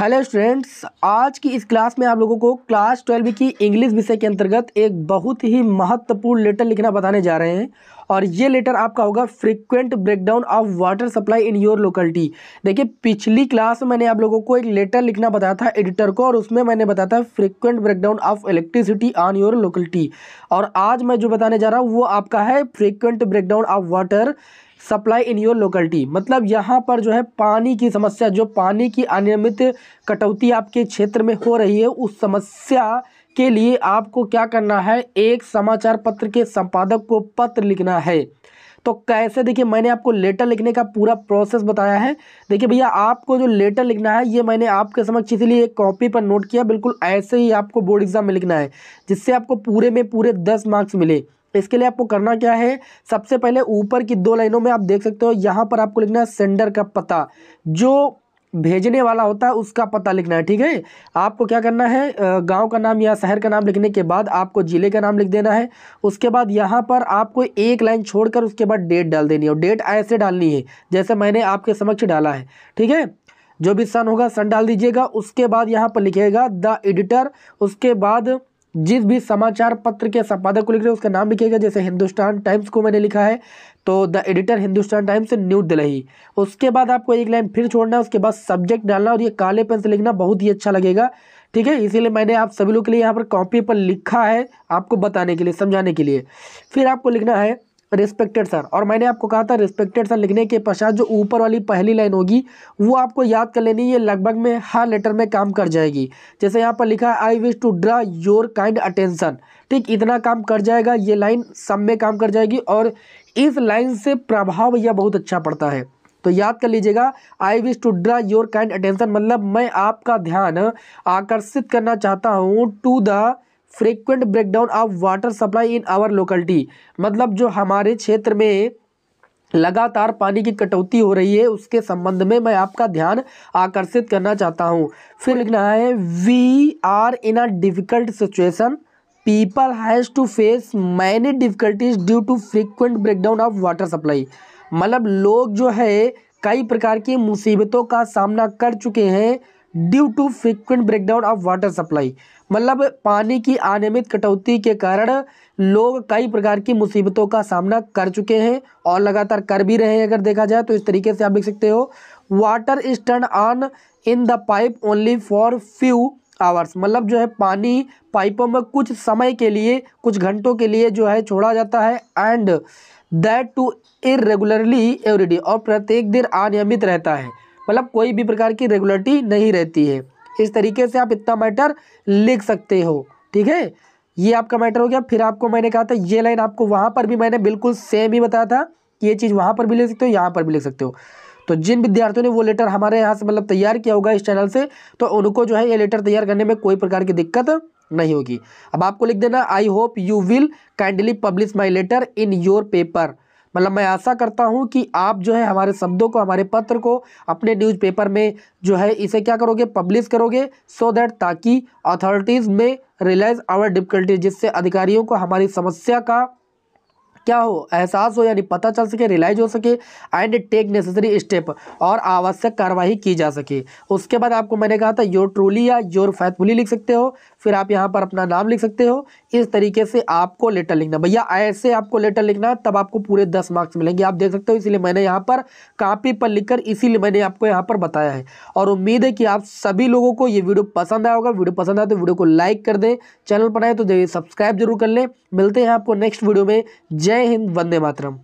hello students आज की इस क्लास में आप लोगों को क्लास ट्वेल्व की इंग्लिश विषय के अंतर्गत एक बहुत ही महत्वपूर्ण लेटर लिखना बताने जा रहे हैं और ये लेटर आपका होगा frequent breakdown of water supply in your locality देखिए पिछली क्लास में मैंने आप लोगों को एक लेटर लिखना बताया था एडिटर को और उसमें मैंने बताया था frequent breakdown of electricity on your locality और आज मैं जो बताने जा रहा हूँ वो आपका है frequent breakdown of water supply in your locality मतलब यहाँ पर जो है पानी की समस्या जो पानी की अनियमित कटौती आपके क्षेत्र में हो रही है उस समस्या के लिए आपको क्या करना है एक समाचार पत्र के संपादक को पत्र लिखना है तो कैसे देखिए मैंने आपको लेटर लिखने का पूरा प्रोसेस बताया है देखिए भैया आपको जो लेटर लिखना है ये मैंने आपके समक्ष इसीलिए एक कॉपी पर नोट किया बिल्कुल ऐसे ही आपको बोर्ड एग्जाम में लिखना है जिससे आपको पूरे में पूरे दस मार्क्स मिले तो इसके लिए आपको करना क्या है सबसे पहले ऊपर की दो लाइनों में आप देख सकते हो यहाँ पर आपको लिखना है सेंडर का पता जो भेजने वाला होता है उसका पता लिखना है ठीक है आपको क्या करना है गांव का नाम या शहर का नाम लिखने के बाद आपको ज़िले का नाम लिख देना है उसके बाद यहाँ पर आपको एक लाइन छोड़कर उसके बाद डेट डाल देनी है और डेट ऐसे डालनी है जैसे मैंने आपके समक्ष डाला है ठीक है जो भी सन होगा सन डाल दीजिएगा उसके बाद यहाँ पर लिखेगा द एडिटर उसके बाद जिस भी समाचार पत्र के संपादक को लिख रहे हैं उसका नाम लिखेगा जैसे हिंदुस्तान टाइम्स को मैंने लिखा है तो the editor Hindustan Times New Delhi उसके बाद आपको एक लाइन फिर छोड़ना है उसके बाद सब्जेक्ट डालना और ये काले पेन से लिखना बहुत ही अच्छा लगेगा ठीक है इसीलिए मैंने आप सभी लोग के लिए यहाँ पर कॉपी पर लिखा है आपको बताने के लिए समझाने के लिए फिर आपको लिखना है रिस्पेक्टेड सर और मैंने आपको कहा था रिस्पेक्टेड सर लिखने के पश्चात जो ऊपर वाली पहली लाइन होगी वो आपको याद कर लेनी है लगभग में हर लेटर में काम कर जाएगी जैसे यहाँ पर लिखा है I wish to draw your kind attention ठीक इतना काम कर जाएगा ये लाइन सब में काम कर जाएगी और इस लाइन से प्रभाव यह बहुत अच्छा पड़ता है तो याद कर लीजिएगा I wish to draw your kind attention मतलब मैं आपका ध्यान आकर्षित करना चाहता हूँ to the frequent breakdown of water supply in our locality मतलब जो हमारे क्षेत्र में लगातार पानी की कटौती हो रही है उसके संबंध में मैं आपका ध्यान आकर्षित करना चाहता हूँ फिर लिखना है we are in a difficult situation people has to face many difficulties due to frequent breakdown of water supply मतलब लोग जो है कई प्रकार की मुसीबतों का सामना कर चुके हैं due to frequent breakdown of water supply मतलब पानी की अनियमित कटौती के कारण लोग कई प्रकार की मुसीबतों का सामना कर चुके हैं और लगातार कर भी रहे हैं अगर देखा जाए तो इस तरीके से आप देख सकते हो water is turn on in the pipe only for few hours मतलब जो है पानी पाइपों में कुछ समय के लिए कुछ घंटों के लिए जो है छोड़ा जाता है and that too irregularly everyday और प्रत्येक दिन अनियमित रहता है मतलब कोई भी प्रकार की रेगुलरिटी नहीं रहती है इस तरीके से आप इतना मैटर लिख सकते हो ठीक है ये आपका मैटर हो गया फिर आपको मैंने कहा था ये लाइन आपको वहाँ पर भी मैंने बिल्कुल सेम ही बताया था कि ये चीज़ वहाँ पर भी लिख सकते हो यहाँ पर भी लिख सकते हो तो जिन विद्यार्थियों ने वो लेटर हमारे यहाँ से मतलब तैयार किया होगा इस चैनल से तो उनको जो है ये लेटर तैयार करने में कोई प्रकार की दिक्कत नहीं होगी अब आपको लिख देना I hope you will kindly publish my letter in your paper मतलब मैं आशा करता हूँ कि आप जो है हमारे शब्दों को हमारे पत्र को अपने न्यूज़पेपर में जो है इसे क्या करोगे पब्लिश करोगे सो so दैट ताकि authorities may realise our difficulties जिससे अधिकारियों को हमारी समस्या का क्या हो एहसास हो यानी पता चल सके रिलाइज हो सके एंड टेक नेसेसरी स्टेप और आवश्यक कार्रवाई की जा सके उसके बाद आपको मैंने कहा था योर ट्रूली या योर फैथफुली लिख सकते हो फिर आप यहाँ पर अपना नाम लिख सकते हो इस तरीके से आपको लेटर लिखना भैया ऐसे आपको लेटर लिखना तब आपको पूरे दस मार्क्स मिलेंगे आप देख सकते हो इसीलिए मैंने यहाँ पर कापी पर लिखकर इसीलिए मैंने आपको यहाँ पर बताया है और उम्मीद है कि आप सभी लोगों को ये वीडियो पसंद आया होगा वीडियो पसंद आए तो वीडियो को लाइक कर दें चैनल पर आए तो सब्सक्राइब जरूर कर लें मिलते हैं आपको नेक्स्ट वीडियो में जय जय हिंद वंदे मातरम